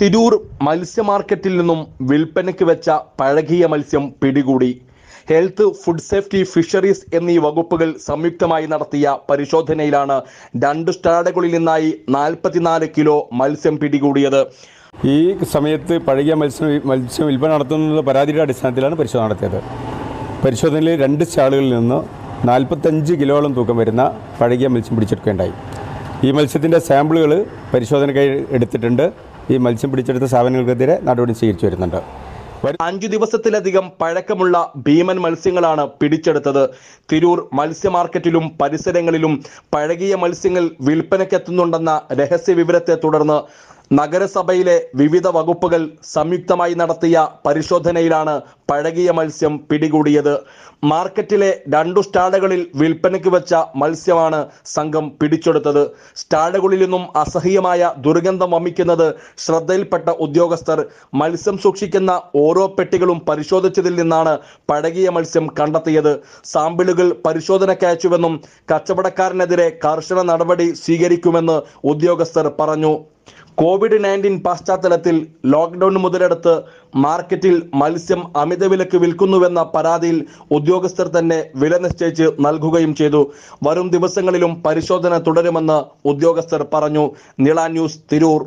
തിരൂർ മത്സ്യ മാർക്കറ്റിൽ നിന്നും വിൽപ്പനയ്ക്ക് വെച്ച പഴകിയ മത്സ്യം പിടികൂടി ഹെൽത്ത് ഫുഡ് സേഫ്റ്റി ഫിഷറീസ് എന്നീ വകുപ്പുകൾ സംയുക്തമായി നടത്തിയ പരിശോധനയിലാണ് രണ്ട് സ്റ്റാഡുകളിൽ നിന്നായി നാൽപ്പത്തിനാല് കിലോ മത്സ്യം പിടികൂടിയത് ഈ സമയത്ത് പഴകിയ മത്സ്യം മത്സ്യം വിൽപ്പന നടത്തുന്നത് പരാതിയുടെ അടിസ്ഥാനത്തിലാണ് പരിശോധന നടത്തിയത് പരിശോധനയിൽ രണ്ട് സ്റ്റാളുകളിൽ നിന്ന് നാൽപ്പത്തഞ്ച് കിലോളം തൂക്കം വരുന്ന പഴകിയ മത്സ്യം പിടിച്ചെടുക്കുകയുണ്ടായി ഈ മത്സ്യത്തിൻ്റെ സാമ്പിളുകൾ പരിശോധനയ്ക്കായി എടുത്തിട്ടുണ്ട് ഈ മത്സ്യം പിടിച്ചെടുത്ത സ്ഥാപനങ്ങൾക്കെതിരെ നടപടി സ്വീകരിച്ചു വരുന്നുണ്ട് അഞ്ചു ദിവസത്തിലധികം പഴക്കമുള്ള ഭീമൻ മത്സ്യങ്ങളാണ് പിടിച്ചെടുത്തത് തിരൂർ മത്സ്യ മാർക്കറ്റിലും പരിസരങ്ങളിലും പഴകിയ മത്സ്യങ്ങൾ വിൽപ്പനയ്ക്കെത്തുന്നുണ്ടെന്ന രഹസ്യ വിവരത്തെ തുടർന്ന് നഗരസഭയിലെ വിവിധ വകുപ്പുകൾ സംയുക്തമായി നടത്തിയ പരിശോധനയിലാണ് പഴകിയ മത്സ്യം പിടികൂടിയത് മാർക്കറ്റിലെ രണ്ടു സ്റ്റാളുകളിൽ വിൽപ്പനയ്ക്ക് വെച്ച മത്സ്യമാണ് സംഘം പിടിച്ചെടുത്തത് സ്റ്റാളുകളിൽ നിന്നും അസഹ്യമായ ദുർഗന്ധം വമിക്കുന്നത് ശ്രദ്ധയിൽപ്പെട്ട ഉദ്യോഗസ്ഥർ മത്സ്യം സൂക്ഷിക്കുന്ന ഓരോ പെട്ടികളും പരിശോധിച്ചതിൽ നിന്നാണ് പഴകിയ മത്സ്യം കണ്ടെത്തിയത് സാമ്പിളുകൾ പരിശോധനയ്ക്ക് അയച്ചുവെന്നും കച്ചവടക്കാരനെതിരെ കർശന നടപടി സ്വീകരിക്കുമെന്ന് ഉദ്യോഗസ്ഥർ പറഞ്ഞു കോവിഡ് നയൻറ്റീൻ പശ്ചാത്തലത്തിൽ ലോക്ക്ഡൗൺ മുതലെടുത്ത് മാർക്കറ്റിൽ മത്സ്യം അമിത വിലക്ക് വിൽക്കുന്നുവെന്ന പരാതിയിൽ ഉദ്യോഗസ്ഥർ തന്നെ വില നിശ്ചയിച്ച് നൽകുകയും ചെയ്തു വരും ദിവസങ്ങളിലും പരിശോധന തുടരുമെന്ന് ഉദ്യോഗസ്ഥർ പറഞ്ഞു നിള ന്യൂസ് തിരൂർ